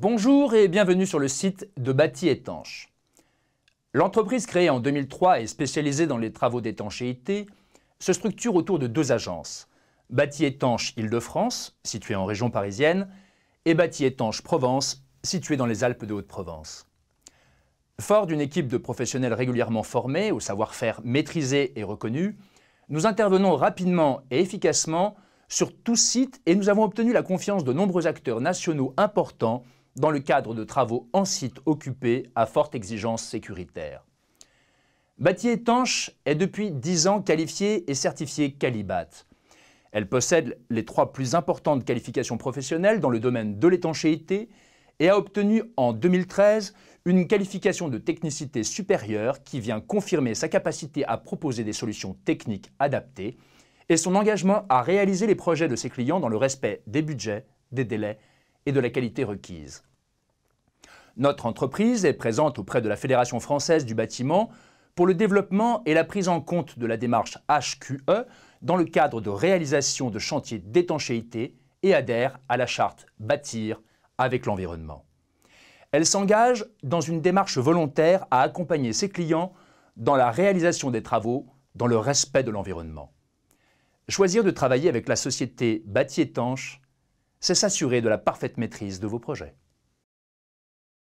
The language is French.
Bonjour et bienvenue sur le site de Bâti Étanche. L'entreprise créée en 2003 et spécialisée dans les travaux d'étanchéité se structure autour de deux agences, Bâti Étanche Île-de-France, située en région parisienne, et Bâti Étanche Provence, située dans les Alpes de Haute-Provence. Fort d'une équipe de professionnels régulièrement formés, au savoir-faire maîtrisé et reconnu, nous intervenons rapidement et efficacement sur tout site et nous avons obtenu la confiance de nombreux acteurs nationaux importants dans le cadre de travaux en site occupés à forte exigence sécuritaire. Bâti étanche est depuis 10 ans qualifiée et certifiée Calibat. Elle possède les trois plus importantes qualifications professionnelles dans le domaine de l'étanchéité et a obtenu en 2013 une qualification de technicité supérieure qui vient confirmer sa capacité à proposer des solutions techniques adaptées et son engagement à réaliser les projets de ses clients dans le respect des budgets, des délais et de la qualité requise. Notre entreprise est présente auprès de la Fédération française du bâtiment pour le développement et la prise en compte de la démarche HQE dans le cadre de réalisation de chantiers d'étanchéité et adhère à la charte Bâtir avec l'environnement. Elle s'engage dans une démarche volontaire à accompagner ses clients dans la réalisation des travaux dans le respect de l'environnement. Choisir de travailler avec la société Bâti Étanche, c'est s'assurer de la parfaite maîtrise de vos projets.